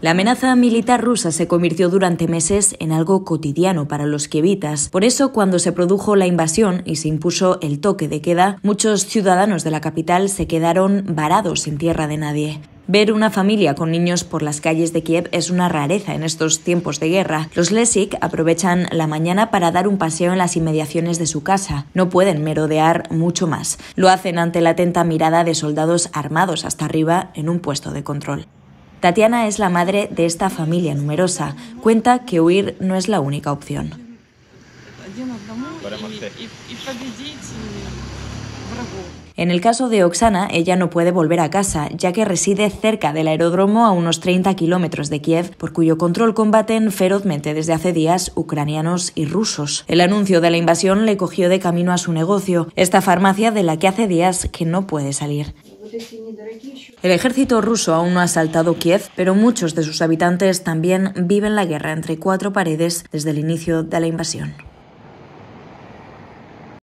La amenaza militar rusa se convirtió durante meses en algo cotidiano para los kievitas. Por eso, cuando se produjo la invasión y se impuso el toque de queda, muchos ciudadanos de la capital se quedaron varados en tierra de nadie. Ver una familia con niños por las calles de Kiev es una rareza en estos tiempos de guerra. Los Lesik aprovechan la mañana para dar un paseo en las inmediaciones de su casa. No pueden merodear mucho más. Lo hacen ante la atenta mirada de soldados armados hasta arriba en un puesto de control. Tatiana es la madre de esta familia numerosa. Cuenta que huir no es la única opción. En el caso de Oksana, ella no puede volver a casa, ya que reside cerca del aeródromo a unos 30 kilómetros de Kiev, por cuyo control combaten ferozmente desde hace días ucranianos y rusos. El anuncio de la invasión le cogió de camino a su negocio, esta farmacia de la que hace días que no puede salir. El ejército ruso aún no ha asaltado Kiev, pero muchos de sus habitantes también viven la guerra entre cuatro paredes desde el inicio de la invasión.